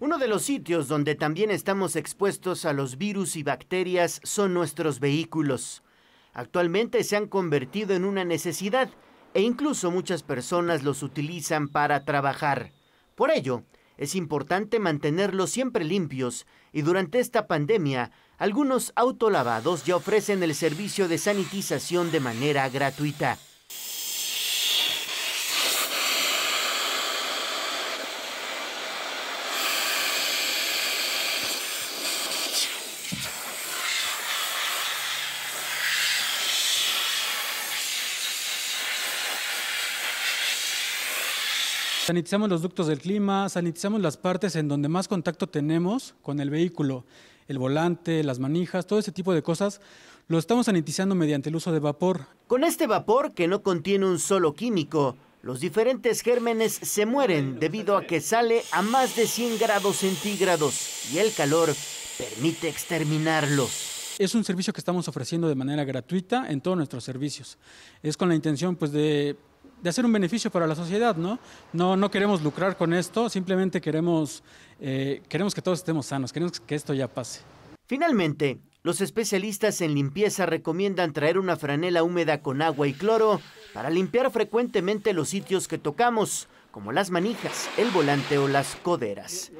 Uno de los sitios donde también estamos expuestos a los virus y bacterias son nuestros vehículos. Actualmente se han convertido en una necesidad e incluso muchas personas los utilizan para trabajar. Por ello, es importante mantenerlos siempre limpios y durante esta pandemia, algunos autolavados ya ofrecen el servicio de sanitización de manera gratuita. Sanitizamos los ductos del clima, sanitizamos las partes en donde más contacto tenemos con el vehículo, el volante, las manijas, todo ese tipo de cosas, lo estamos sanitizando mediante el uso de vapor. Con este vapor, que no contiene un solo químico, los diferentes gérmenes se mueren debido a que sale a más de 100 grados centígrados y el calor permite exterminarlos es un servicio que estamos ofreciendo de manera gratuita en todos nuestros servicios. Es con la intención pues, de de hacer un beneficio para la sociedad, ¿no? No, no queremos lucrar con esto, simplemente queremos, eh, queremos que todos estemos sanos, queremos que esto ya pase. Finalmente, los especialistas en limpieza recomiendan traer una franela húmeda con agua y cloro para limpiar frecuentemente los sitios que tocamos, como las manijas, el volante o las coderas.